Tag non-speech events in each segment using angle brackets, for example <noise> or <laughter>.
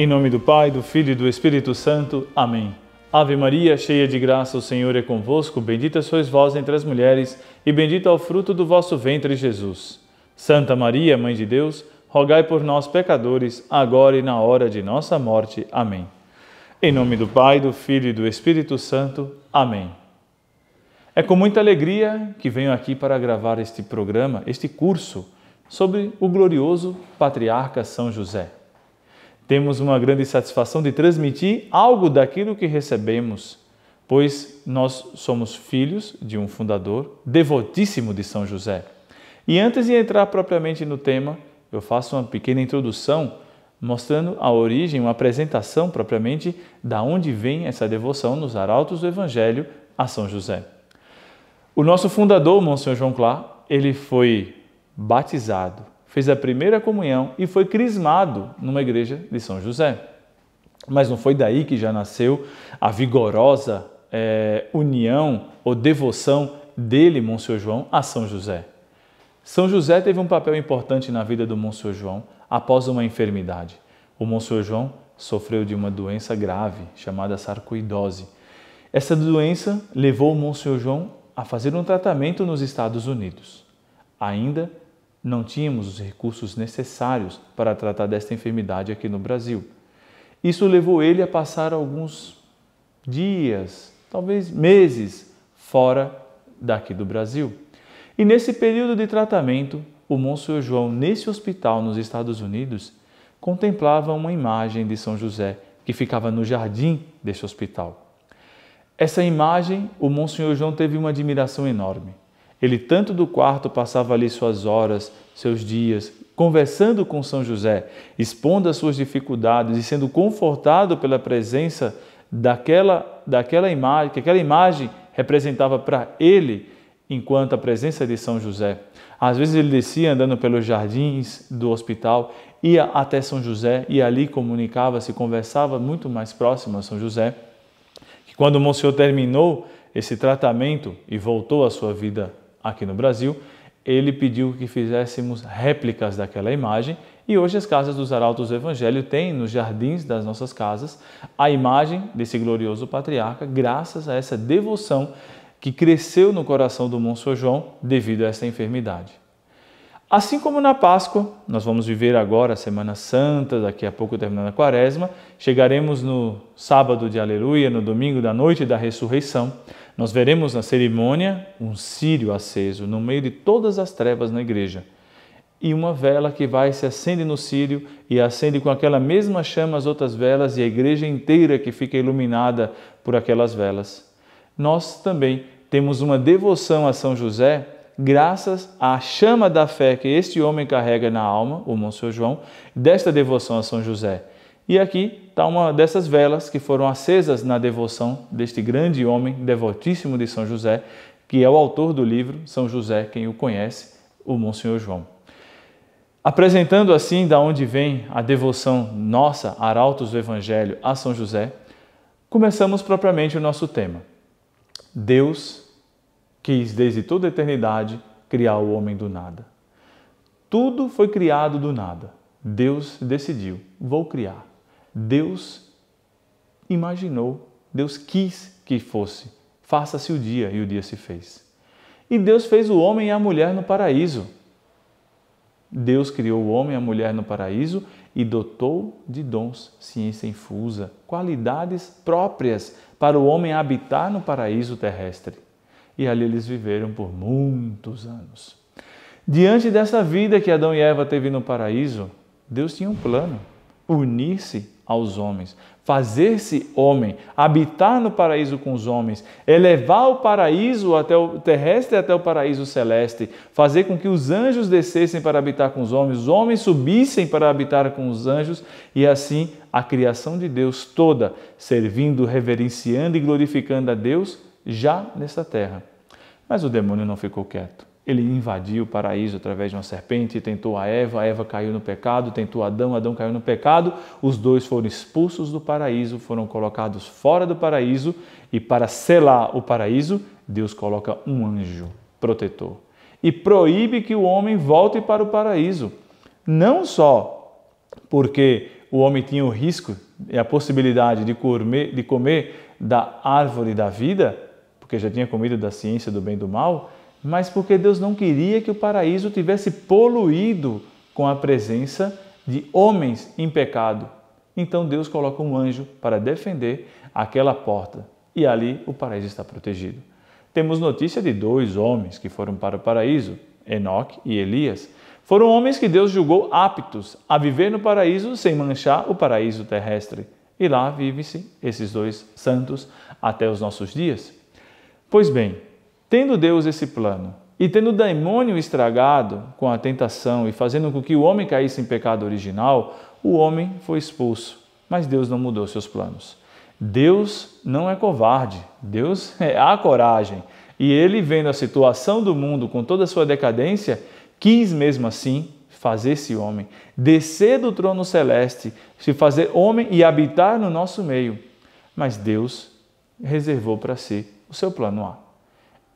Em nome do Pai, do Filho e do Espírito Santo. Amém. Ave Maria, cheia de graça, o Senhor é convosco. Bendita sois vós entre as mulheres, e bendito é o fruto do vosso ventre, Jesus. Santa Maria, Mãe de Deus, rogai por nós, pecadores, agora e na hora de nossa morte. Amém. Em nome do Pai, do Filho e do Espírito Santo. Amém. É com muita alegria que venho aqui para gravar este programa, este curso, sobre o glorioso patriarca São José temos uma grande satisfação de transmitir algo daquilo que recebemos, pois nós somos filhos de um fundador devotíssimo de São José. E antes de entrar propriamente no tema, eu faço uma pequena introdução mostrando a origem, uma apresentação propriamente da onde vem essa devoção nos arautos do Evangelho a São José. O nosso fundador, Monsenhor João Clá, ele foi batizado fez a primeira comunhão e foi crismado numa igreja de São José. Mas não foi daí que já nasceu a vigorosa é, união ou devoção dele, Monsenhor João, a São José. São José teve um papel importante na vida do Monsenhor João após uma enfermidade. O Monsenhor João sofreu de uma doença grave chamada sarcoidose. Essa doença levou o Monsenhor João a fazer um tratamento nos Estados Unidos. Ainda não tínhamos os recursos necessários para tratar desta enfermidade aqui no Brasil. Isso levou ele a passar alguns dias, talvez meses, fora daqui do Brasil. E nesse período de tratamento, o Monsenhor João, nesse hospital nos Estados Unidos, contemplava uma imagem de São José que ficava no jardim deste hospital. Essa imagem, o Monsenhor João teve uma admiração enorme. Ele, tanto do quarto, passava ali suas horas, seus dias, conversando com São José, expondo as suas dificuldades e sendo confortado pela presença daquela, daquela imagem, que aquela imagem representava para ele, enquanto a presença de São José. Às vezes ele descia andando pelos jardins do hospital, ia até São José e ali comunicava-se, conversava muito mais próximo a São José. Que quando o Monsenhor terminou esse tratamento e voltou à sua vida aqui no Brasil, ele pediu que fizéssemos réplicas daquela imagem e hoje as casas dos arautos do Evangelho têm nos jardins das nossas casas a imagem desse glorioso patriarca, graças a essa devoção que cresceu no coração do Monsenhor João devido a essa enfermidade. Assim como na Páscoa, nós vamos viver agora a Semana Santa, daqui a pouco terminando a Quaresma, chegaremos no sábado de Aleluia, no domingo da noite da ressurreição. Nós veremos na cerimônia um sírio aceso no meio de todas as trevas na igreja e uma vela que vai se acende no sírio e acende com aquela mesma chama as outras velas e a igreja inteira que fica iluminada por aquelas velas. Nós também temos uma devoção a São José graças à chama da fé que este homem carrega na alma, o Monsenhor João, desta devoção a São José. E aqui está uma dessas velas que foram acesas na devoção deste grande homem, devotíssimo de São José, que é o autor do livro São José, quem o conhece, o Monsenhor João. Apresentando assim da onde vem a devoção nossa, arautos do Evangelho, a São José, começamos propriamente o nosso tema. Deus quis desde toda a eternidade criar o homem do nada. Tudo foi criado do nada. Deus decidiu, vou criar. Deus imaginou, Deus quis que fosse. Faça-se o dia, e o dia se fez. E Deus fez o homem e a mulher no paraíso. Deus criou o homem e a mulher no paraíso e dotou de dons ciência infusa, qualidades próprias para o homem habitar no paraíso terrestre. E ali eles viveram por muitos anos. Diante dessa vida que Adão e Eva teve no paraíso, Deus tinha um plano: unir-se aos homens, fazer-se homem, habitar no paraíso com os homens, elevar o paraíso até o terrestre até o paraíso celeste, fazer com que os anjos descessem para habitar com os homens, os homens subissem para habitar com os anjos e assim a criação de Deus toda, servindo, reverenciando e glorificando a Deus já nesta terra. Mas o demônio não ficou quieto. Ele invadiu o paraíso através de uma serpente, tentou a Eva, a Eva caiu no pecado, tentou Adão, Adão caiu no pecado. Os dois foram expulsos do paraíso, foram colocados fora do paraíso e para selar o paraíso, Deus coloca um anjo protetor e proíbe que o homem volte para o paraíso. Não só porque o homem tinha o risco e a possibilidade de comer, de comer da árvore da vida, porque já tinha comido da ciência do bem e do mal, mas porque Deus não queria que o paraíso tivesse poluído com a presença de homens em pecado. Então Deus coloca um anjo para defender aquela porta e ali o paraíso está protegido. Temos notícia de dois homens que foram para o paraíso, Enoque e Elias. Foram homens que Deus julgou aptos a viver no paraíso sem manchar o paraíso terrestre. E lá vivem se esses dois santos até os nossos dias. Pois bem, Tendo Deus esse plano e tendo o demônio estragado com a tentação e fazendo com que o homem caísse em pecado original, o homem foi expulso. Mas Deus não mudou seus planos. Deus não é covarde, Deus <laughs> é a coragem. E ele, vendo a situação do mundo com toda a sua decadência, quis mesmo assim fazer esse homem, descer do trono celeste, se fazer homem e habitar no nosso meio. Mas Deus reservou para si o seu plano A.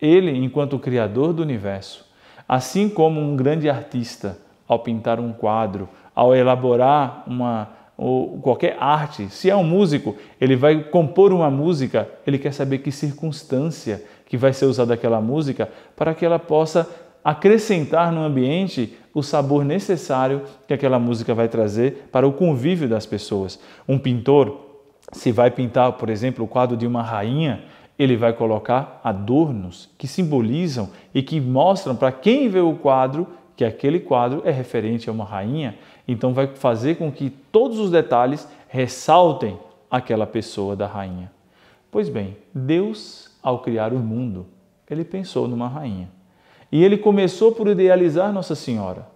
Ele, enquanto Criador do universo, assim como um grande artista, ao pintar um quadro, ao elaborar uma ou qualquer arte, se é um músico, ele vai compor uma música, ele quer saber que circunstância que vai ser usada aquela música para que ela possa acrescentar no ambiente o sabor necessário que aquela música vai trazer para o convívio das pessoas. Um pintor, se vai pintar, por exemplo, o quadro de uma rainha, ele vai colocar adornos que simbolizam e que mostram para quem vê o quadro que aquele quadro é referente a uma rainha. Então, vai fazer com que todos os detalhes ressaltem aquela pessoa da rainha. Pois bem, Deus, ao criar o mundo, ele pensou numa rainha. E ele começou por idealizar Nossa Senhora.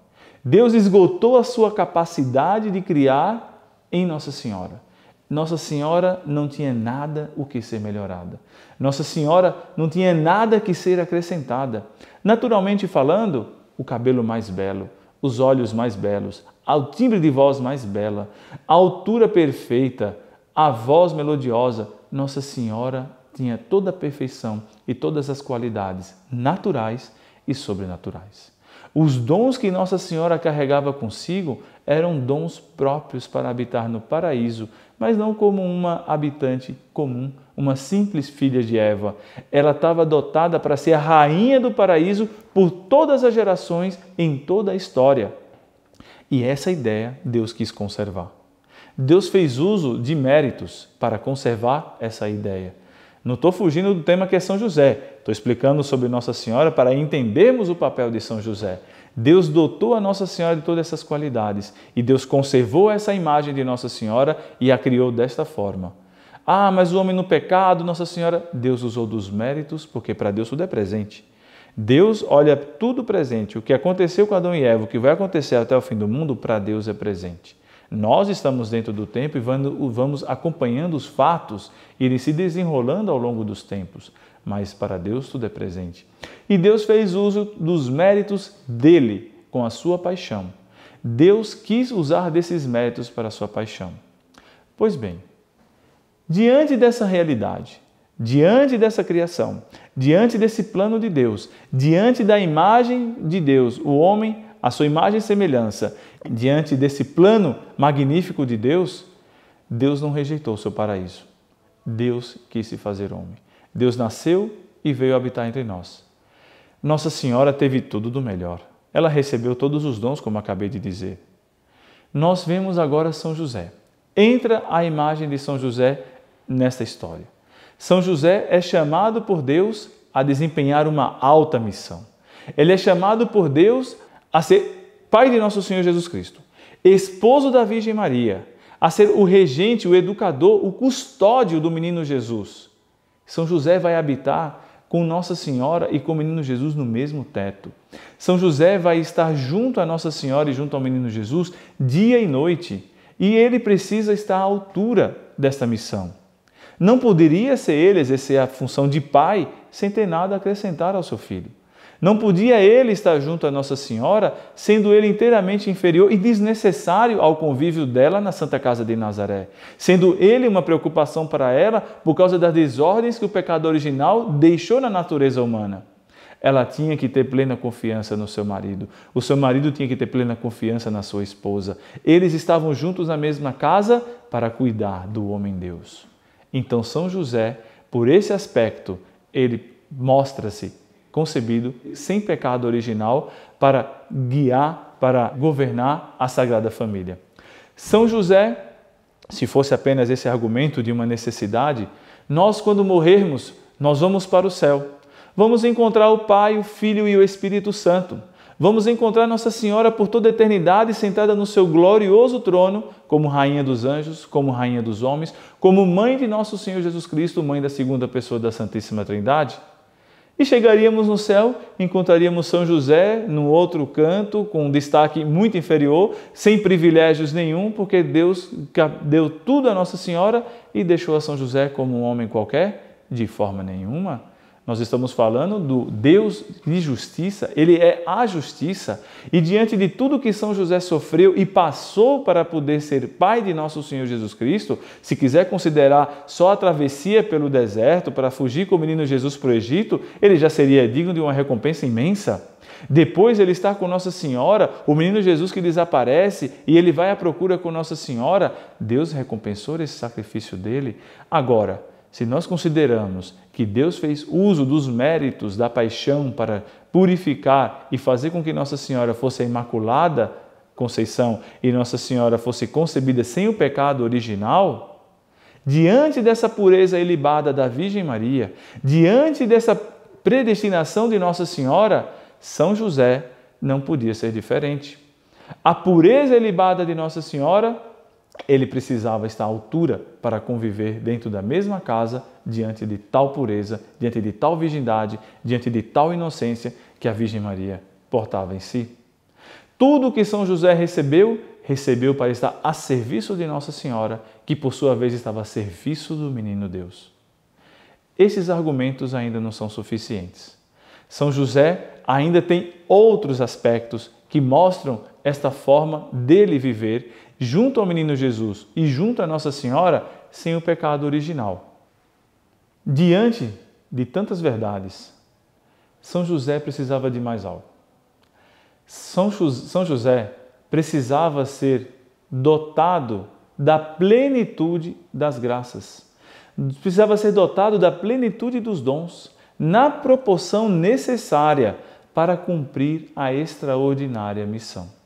Deus esgotou a sua capacidade de criar em Nossa Senhora. Nossa Senhora não tinha nada o que ser melhorada. Nossa Senhora não tinha nada que ser acrescentada. Naturalmente falando, o cabelo mais belo, os olhos mais belos, ao timbre de voz mais bela, a altura perfeita, a voz melodiosa, Nossa Senhora tinha toda a perfeição e todas as qualidades naturais e sobrenaturais. Os dons que Nossa Senhora carregava consigo eram dons próprios para habitar no paraíso, mas não como uma habitante comum, uma simples filha de Eva. Ela estava dotada para ser a rainha do paraíso por todas as gerações em toda a história. E essa é ideia Deus quis conservar. Deus fez uso de méritos para conservar essa ideia. Não estou fugindo do tema que é São José. Estou explicando sobre Nossa Senhora para entendermos o papel de São José. Deus dotou a Nossa Senhora de todas essas qualidades e Deus conservou essa imagem de Nossa Senhora e a criou desta forma. Ah, mas o homem no pecado, Nossa Senhora, Deus usou dos méritos, porque para Deus tudo é presente. Deus olha tudo presente. O que aconteceu com Adão e Eva, o que vai acontecer até o fim do mundo, para Deus é presente. Nós estamos dentro do tempo e vamos acompanhando os fatos irem se desenrolando ao longo dos tempos, mas para Deus tudo é presente. E Deus fez uso dos méritos dele com a sua paixão. Deus quis usar desses méritos para a sua paixão. Pois bem, diante dessa realidade, diante dessa criação, diante desse plano de Deus, diante da imagem de Deus, o homem à sua imagem e semelhança, diante desse plano magnífico de Deus, Deus não rejeitou o seu paraíso. Deus quis se fazer homem. Deus nasceu e veio habitar entre nós. Nossa Senhora teve tudo do melhor. Ela recebeu todos os dons, como acabei de dizer. Nós vemos agora São José. Entra a imagem de São José nesta história. São José é chamado por Deus a desempenhar uma alta missão. Ele é chamado por Deus a ser pai de nosso Senhor Jesus Cristo, esposo da Virgem Maria, a ser o regente, o educador, o custódio do menino Jesus. São José vai habitar com Nossa Senhora e com o menino Jesus no mesmo teto. São José vai estar junto a Nossa Senhora e junto ao menino Jesus dia e noite, e ele precisa estar à altura desta missão. Não poderia ser ele exercer a função de pai sem ter nada a acrescentar ao seu filho. Não podia ele estar junto a Nossa Senhora, sendo ele inteiramente inferior e desnecessário ao convívio dela na Santa Casa de Nazaré, sendo ele uma preocupação para ela por causa das desordens que o pecado original deixou na natureza humana. Ela tinha que ter plena confiança no seu marido. O seu marido tinha que ter plena confiança na sua esposa. Eles estavam juntos na mesma casa para cuidar do homem Deus. Então São José, por esse aspecto, ele mostra-se concebido sem pecado original para guiar, para governar a Sagrada Família. São José, se fosse apenas esse argumento de uma necessidade, nós quando morrermos, nós vamos para o céu. Vamos encontrar o Pai, o Filho e o Espírito Santo. Vamos encontrar Nossa Senhora por toda a eternidade sentada no seu glorioso trono, como Rainha dos Anjos, como Rainha dos Homens, como Mãe de Nosso Senhor Jesus Cristo, Mãe da segunda pessoa da Santíssima Trindade. E chegaríamos no céu, encontraríamos São José no outro canto, com um destaque muito inferior, sem privilégios nenhum, porque Deus deu tudo a Nossa Senhora e deixou a São José como um homem qualquer, de forma nenhuma. Nós estamos falando do Deus de justiça, ele é a justiça, e diante de tudo que São José sofreu e passou para poder ser pai de nosso Senhor Jesus Cristo, se quiser considerar só a travessia pelo deserto para fugir com o menino Jesus para o Egito, ele já seria digno de uma recompensa imensa. Depois ele está com Nossa Senhora, o menino Jesus que desaparece e ele vai à procura com Nossa Senhora. Deus recompensou esse sacrifício dele. Agora, se nós consideramos que Deus fez uso dos méritos da paixão para purificar e fazer com que Nossa Senhora fosse a Imaculada Conceição e Nossa Senhora fosse concebida sem o pecado original, diante dessa pureza ilibada da Virgem Maria, diante dessa predestinação de Nossa Senhora, São José não podia ser diferente. A pureza ilibada de Nossa Senhora ele precisava estar à altura para conviver dentro da mesma casa, diante de tal pureza, diante de tal virgindade, diante de tal inocência que a Virgem Maria portava em si. Tudo o que São José recebeu, recebeu para estar a serviço de Nossa Senhora, que por sua vez estava a serviço do menino Deus. Esses argumentos ainda não são suficientes. São José ainda tem outros aspectos que mostram esta forma dele viver junto ao menino Jesus e junto à Nossa Senhora sem o pecado original. Diante de tantas verdades, São José precisava de mais algo. São, São José precisava ser dotado da plenitude das graças. Precisava ser dotado da plenitude dos dons, na proporção necessária para cumprir a extraordinária missão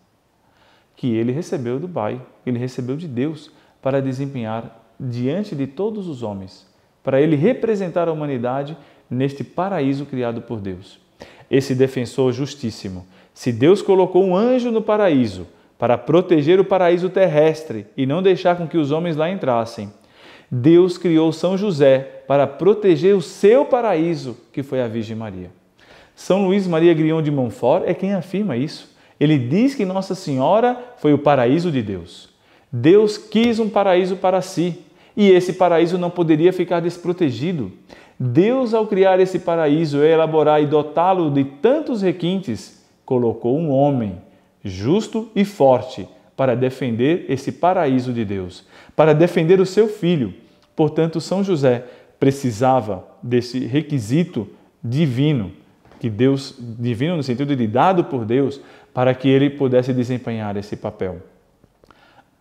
que ele recebeu do Pai, ele recebeu de Deus para desempenhar diante de todos os homens, para ele representar a humanidade neste paraíso criado por Deus. Esse defensor justíssimo, se Deus colocou um anjo no paraíso para proteger o paraíso terrestre e não deixar com que os homens lá entrassem, Deus criou São José para proteger o seu paraíso, que foi a Virgem Maria. São Luís Maria Grion de Montfort é quem afirma isso. Ele diz que Nossa Senhora foi o paraíso de Deus. Deus quis um paraíso para si e esse paraíso não poderia ficar desprotegido. Deus, ao criar esse paraíso, elaborar e dotá-lo de tantos requintes, colocou um homem justo e forte para defender esse paraíso de Deus, para defender o seu filho. Portanto, São José precisava desse requisito divino que Deus divino no sentido de dado por Deus para que ele pudesse desempenhar esse papel.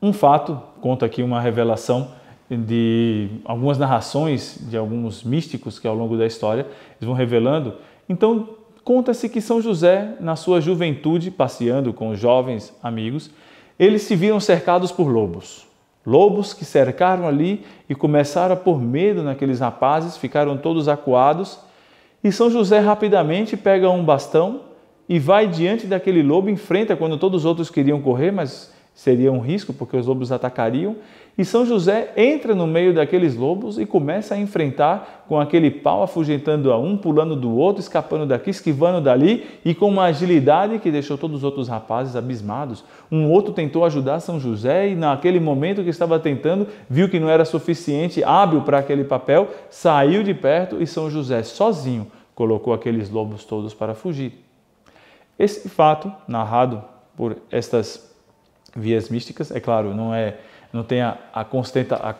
Um fato, conta aqui uma revelação de algumas narrações de alguns místicos que ao longo da história eles vão revelando. Então, conta-se que São José, na sua juventude, passeando com jovens amigos, eles se viram cercados por lobos. Lobos que cercaram ali e começaram a pôr medo naqueles rapazes, ficaram todos acuados. E São José rapidamente pega um bastão e vai diante daquele lobo, enfrenta quando todos os outros queriam correr, mas seria um risco porque os lobos atacariam. E São José entra no meio daqueles lobos e começa a enfrentar com aquele pau, afugentando a um, pulando do outro, escapando daqui, esquivando dali e com uma agilidade que deixou todos os outros rapazes abismados. Um outro tentou ajudar São José e, naquele momento que estava tentando, viu que não era suficiente hábil para aquele papel, saiu de perto e São José, sozinho, colocou aqueles lobos todos para fugir. Esse fato, narrado por estas vias místicas, é claro, não, é, não tem a, a, constata, a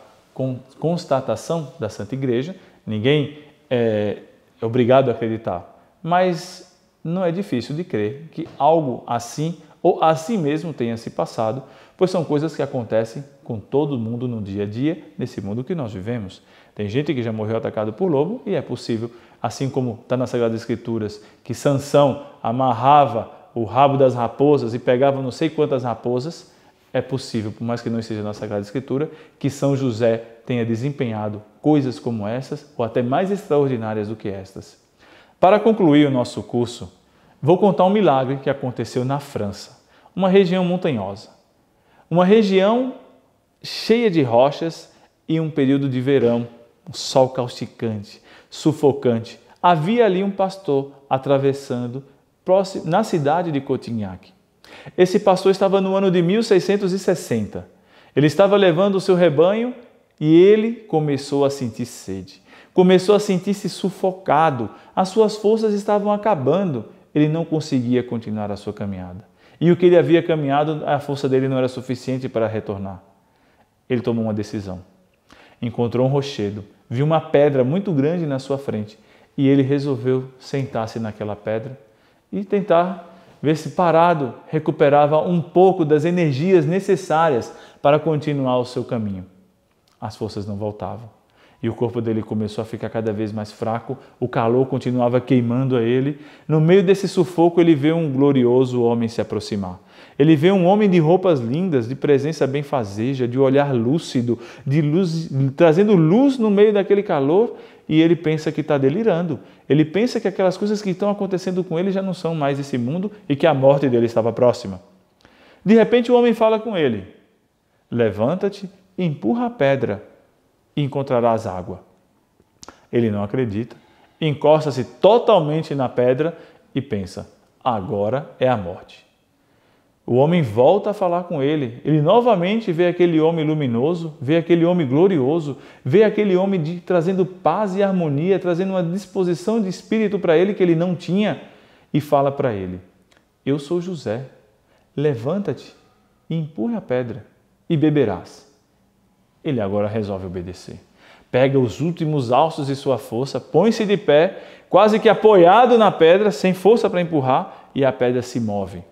constatação da Santa Igreja, ninguém é, é obrigado a acreditar, mas não é difícil de crer que algo assim ou assim mesmo tenha se passado, pois são coisas que acontecem com todo mundo no dia a dia, nesse mundo que nós vivemos. Tem gente que já morreu atacado por lobo e é possível assim como está nas Sagradas Escrituras, que Sansão amarrava o rabo das raposas e pegava não sei quantas raposas, é possível, por mais que não esteja na Sagrada Escritura, que São José tenha desempenhado coisas como essas, ou até mais extraordinárias do que estas. Para concluir o nosso curso, vou contar um milagre que aconteceu na França, uma região montanhosa. Uma região cheia de rochas e um período de verão, um sol causticante, sufocante. Havia ali um pastor atravessando na cidade de Cotignac. Esse pastor estava no ano de 1660. Ele estava levando o seu rebanho e ele começou a sentir sede. Começou a sentir-se sufocado. As suas forças estavam acabando. Ele não conseguia continuar a sua caminhada. E o que ele havia caminhado, a força dele não era suficiente para retornar. Ele tomou uma decisão. Encontrou um rochedo viu uma pedra muito grande na sua frente e ele resolveu sentar-se naquela pedra e tentar ver se parado recuperava um pouco das energias necessárias para continuar o seu caminho. As forças não voltavam e o corpo dele começou a ficar cada vez mais fraco, o calor continuava queimando a ele. No meio desse sufoco, ele vê um glorioso homem se aproximar. Ele vê um homem de roupas lindas, de presença benfazeja, de olhar lúcido, de luz, trazendo luz no meio daquele calor, e ele pensa que está delirando. Ele pensa que aquelas coisas que estão acontecendo com ele já não são mais esse mundo e que a morte dele estava próxima. De repente o homem fala com ele: Levanta-te, empurra a pedra e encontrarás água. Ele não acredita, encosta-se totalmente na pedra e pensa: Agora é a morte. O homem volta a falar com ele. Ele novamente vê aquele homem luminoso, vê aquele homem glorioso, vê aquele homem de, trazendo paz e harmonia, trazendo uma disposição de espírito para ele que ele não tinha, e fala para ele: Eu sou José, levanta-te e empurra a pedra, e beberás. Ele agora resolve obedecer. Pega os últimos alços de sua força, põe-se de pé, quase que apoiado na pedra, sem força para empurrar, e a pedra se move.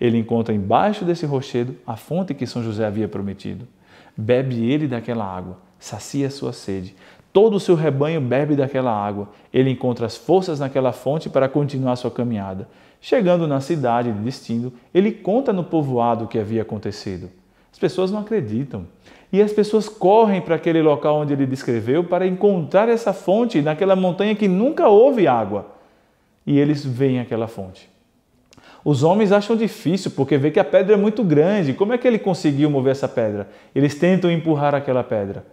Ele encontra embaixo desse rochedo a fonte que São José havia prometido. Bebe ele daquela água, sacia sua sede. Todo o seu rebanho bebe daquela água. Ele encontra as forças naquela fonte para continuar sua caminhada. Chegando na cidade de destino, ele conta no povoado o que havia acontecido. As pessoas não acreditam. E as pessoas correm para aquele local onde ele descreveu para encontrar essa fonte naquela montanha que nunca houve água. E eles veem aquela fonte. Os homens acham difícil porque vê que a pedra é muito grande. Como é que ele conseguiu mover essa pedra? Eles tentam empurrar aquela pedra.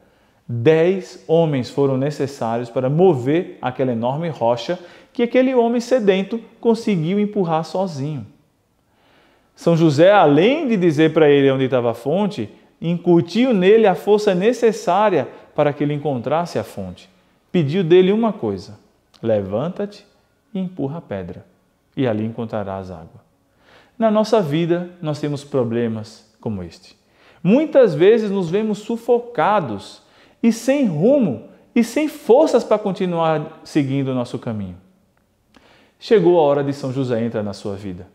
Dez homens foram necessários para mover aquela enorme rocha que aquele homem sedento conseguiu empurrar sozinho. São José, além de dizer para ele onde estava a fonte, incutiu nele a força necessária para que ele encontrasse a fonte. Pediu dele uma coisa: levanta-te e empurra a pedra e ali encontrarás água. Na nossa vida, nós temos problemas como este. Muitas vezes nos vemos sufocados e sem rumo e sem forças para continuar seguindo o nosso caminho. Chegou a hora de São José entrar na sua vida.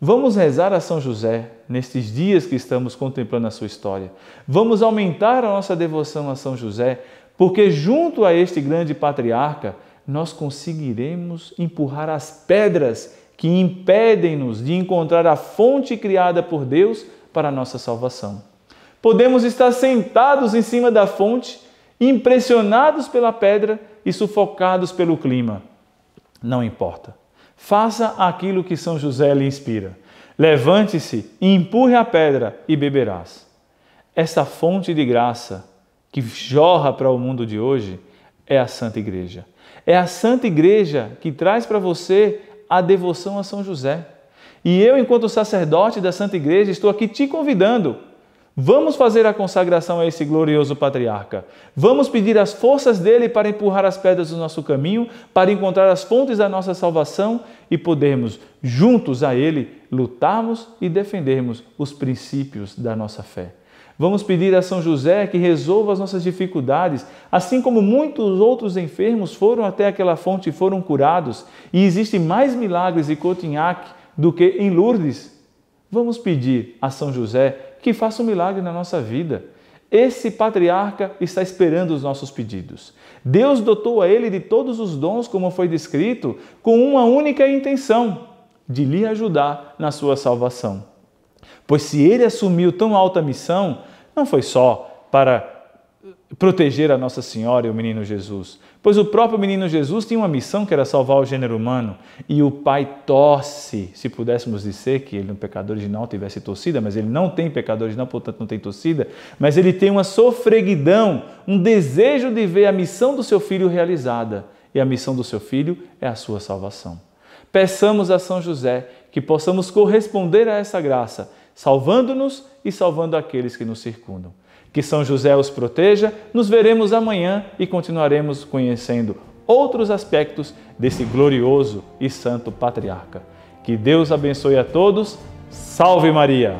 Vamos rezar a São José nestes dias que estamos contemplando a sua história. Vamos aumentar a nossa devoção a São José, porque junto a este grande patriarca, nós conseguiremos empurrar as pedras que impedem-nos de encontrar a fonte criada por Deus para a nossa salvação. Podemos estar sentados em cima da fonte, impressionados pela pedra e sufocados pelo clima. Não importa. Faça aquilo que São José lhe inspira. Levante-se e empurre a pedra e beberás. Essa fonte de graça que jorra para o mundo de hoje é a Santa Igreja. É a Santa Igreja que traz para você a devoção a São José. E eu, enquanto sacerdote da Santa Igreja, estou aqui te convidando. Vamos fazer a consagração a esse glorioso patriarca. Vamos pedir as forças dele para empurrar as pedras do nosso caminho, para encontrar as fontes da nossa salvação e podermos, juntos a ele, lutarmos e defendermos os princípios da nossa fé. Vamos pedir a São José que resolva as nossas dificuldades, assim como muitos outros enfermos foram até aquela fonte e foram curados, e existem mais milagres em Cotinhac do que em Lourdes. Vamos pedir a São José que faça um milagre na nossa vida. Esse patriarca está esperando os nossos pedidos. Deus dotou a ele de todos os dons, como foi descrito, com uma única intenção: de lhe ajudar na sua salvação. Pois se ele assumiu tão alta missão, não foi só para proteger a Nossa Senhora e o menino Jesus, pois o próprio menino Jesus tinha uma missão que era salvar o gênero humano e o Pai torce, se pudéssemos dizer que ele um pecador original tivesse torcida, mas ele não tem pecadores, original, portanto não tem torcida, mas ele tem uma sofreguidão, um desejo de ver a missão do seu filho realizada e a missão do seu filho é a sua salvação. Peçamos a São José que possamos corresponder a essa graça salvando-nos e salvando aqueles que nos circundam. Que São José os proteja. Nos veremos amanhã e continuaremos conhecendo outros aspectos desse glorioso e santo patriarca. Que Deus abençoe a todos. Salve Maria!